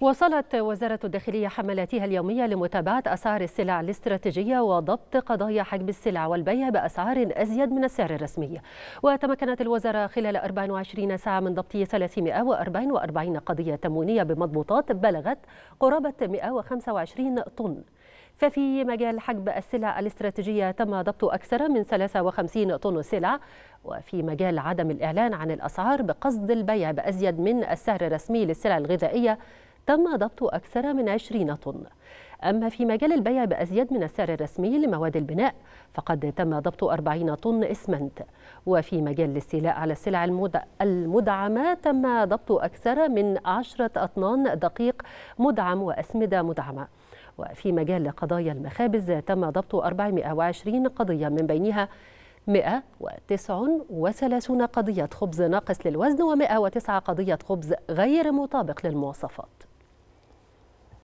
وصلت وزارة الداخلية حملاتها اليومية لمتابعة أسعار السلع الاستراتيجية وضبط قضايا حجب السلع والبيع بأسعار أزيد من السعر الرسمي وتمكنت الوزارة خلال 24 ساعة من ضبط 344 قضية تموينية بمضبوطات بلغت قرابة 125 طن ففي مجال حجب السلع الاستراتيجية تم ضبط أكثر من 53 طن سلع وفي مجال عدم الإعلان عن الأسعار بقصد البيع بأزيد من السعر الرسمي للسلع الغذائية تم ضبط أكثر من 20 طن أما في مجال البيع بأزيد من السعر الرسمي لمواد البناء فقد تم ضبط 40 طن إسمنت وفي مجال الاستيلاء على السلع المدعمة تم ضبط أكثر من 10 أطنان دقيق مدعم وأسمدة مدعمة وفي مجال قضايا المخابز تم ضبط 420 قضية من بينها 139 قضية خبز ناقص للوزن و109 قضية خبز غير مطابق للمواصفات